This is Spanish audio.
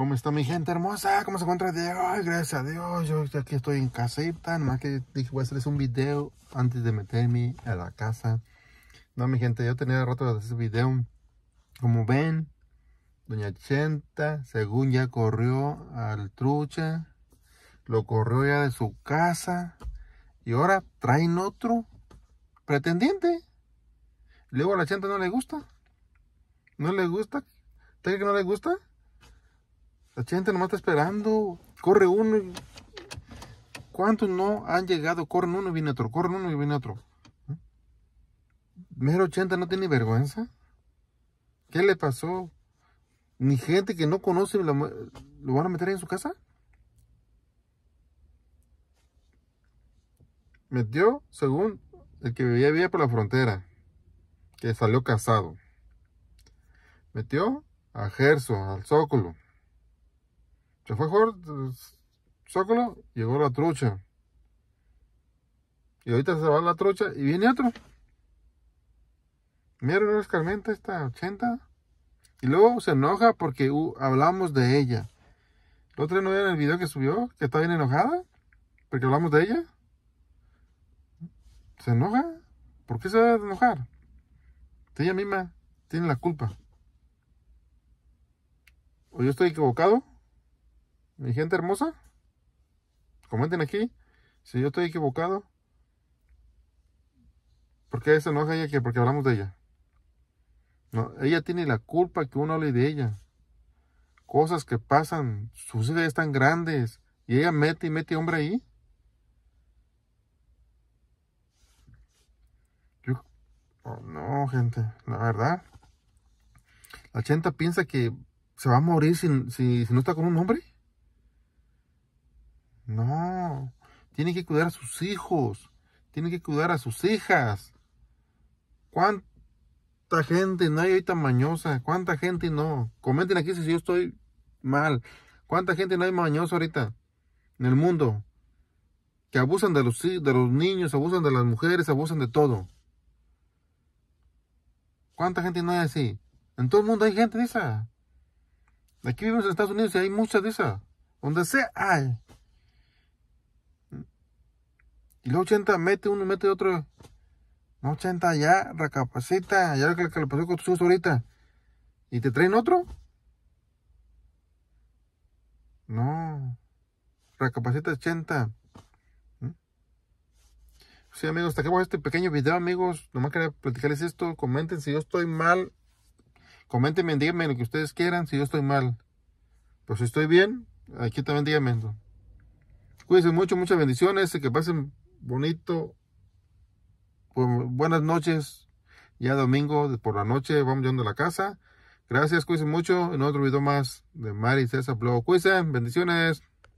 ¿Cómo está mi gente hermosa? ¿Cómo se encuentra Diego? Ay, gracias a Dios, yo aquí estoy en casita, nomás que dije voy a hacerles un video antes de meterme a la casa. No, mi gente, yo tenía rato de hacer video. Como ven, Doña Chenta, según ya corrió al trucha, lo corrió ya de su casa y ahora traen otro pretendiente. Luego a la Chenta no le gusta. No le gusta. ¿Tiene que no le gusta? La gente nomás está esperando. Corre uno. ¿Cuántos no han llegado? Corren uno y viene otro. Corren uno y viene otro. ¿Mm? Mero 80 no tiene vergüenza. ¿Qué le pasó? Ni gente que no conoce lo, van a meter en su casa. Metió, según el que vivía, por la frontera, que salió casado. Metió a Gerso, al Zócolo. Se fue Jorge, pues, Zócalo, llegó la trucha. Y ahorita se va la trucha y viene otro. Mira es Carmen esta 80. Y luego se enoja porque uh, hablamos de ella. ¿Lo otra no en el video que subió? Que está bien enojada. Porque hablamos de ella. ¿Se enoja? ¿Por qué se va a enojar? Ella misma tiene la culpa. ¿O yo estoy equivocado? Mi gente hermosa, comenten aquí si yo estoy equivocado. ¿Por qué se enoja ella que porque hablamos de ella? No, ella tiene la culpa que uno hable de ella. Cosas que pasan, sus ideas están grandes y ella mete y mete hombre ahí. oh no, gente, la verdad. La chenta piensa que se va a morir si no está con un hombre. No, tiene que cuidar a sus hijos, tiene que cuidar a sus hijas. ¿Cuánta gente no hay ahorita mañosa? ¿Cuánta gente no? Comenten aquí si yo estoy mal. ¿Cuánta gente no hay mañosa ahorita en el mundo? Que abusan de los, de los niños, abusan de las mujeres, abusan de todo. ¿Cuánta gente no hay así? En todo el mundo hay gente de esa. Aquí vivimos en Estados Unidos y hay mucha de esa. Donde sea hay. 80, mete uno, mete otro. No, 80, ya, recapacita. Ya lo que, le pasó con tus ahorita. ¿Y te traen otro? No. Recapacita 80. ¿Mm? Sí, amigos, hasta acá este pequeño video, amigos. Nomás quería platicarles esto. Comenten si yo estoy mal. Comenten, díganme lo que ustedes quieran, si yo estoy mal. Pues si estoy bien, aquí también díganme. Cuídense mucho, muchas bendiciones. Que pasen bonito. Pues, buenas noches. Ya domingo por la noche vamos yendo a la casa. Gracias, cuídense mucho. En otro video más de Mari César Blog. Cuídense, bendiciones.